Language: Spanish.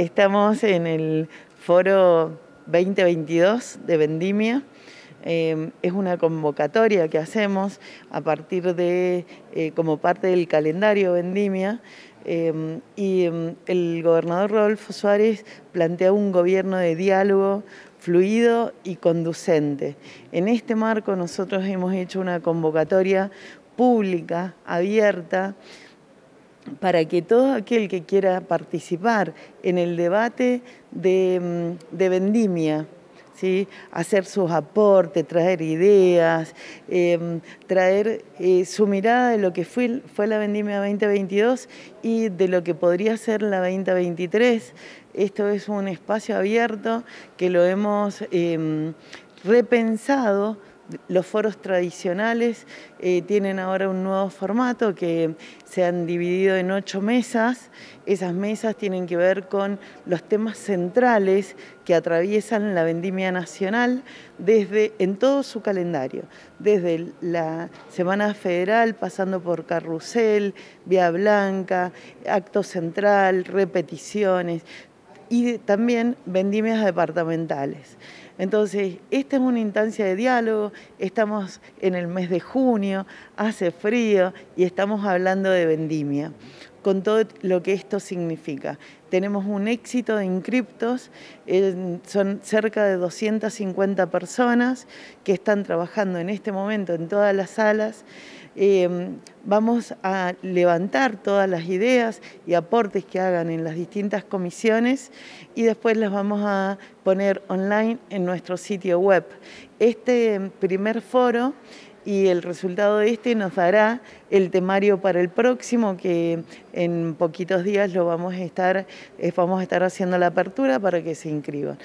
Estamos en el foro 2022 de Vendimia. Eh, es una convocatoria que hacemos a partir de, eh, como parte del calendario Vendimia, eh, y em, el gobernador Rodolfo Suárez plantea un gobierno de diálogo fluido y conducente. En este marco nosotros hemos hecho una convocatoria pública, abierta, para que todo aquel que quiera participar en el debate de, mm, vendimia, ¿sí? hacer sus aportes, traer ideas, em, traer eh, su mirada de lo que fue, la vendimia 2022 y de lo que podría ser la 2023. Esto es un espacio abierto que lo hemos em, repensado los foros tradicionales eh, tienen ahora un nuevo formato que se han dividido en ocho mesas. Esas mesas tienen que ver con los temas centrales que atraviesan la vendimia nacional desde, en todo su calendario, desde la Semana Federal, pasando por Carrusel, Vía Blanca, Acto Central, repeticiones y también vendimias departamentales. Entonces, esta es una instancia de diálogo, estamos en el mes de junio, hace frío y estamos hablando de vendimia con todo lo que esto significa. Tenemos un éxito de inscriptos, eh, son cerca de 250 personas que están trabajando en este momento en todas las salas. Eh, vamos a levantar todas las ideas y aportes que hagan en las distintas comisiones y después las vamos a poner online en nuestro sitio web. Este primer foro y el resultado de este nos dará el temario para el próximo que en poquitos días lo vamos a estar, eh, vamos a estar haciendo la apertura para que se inscriban.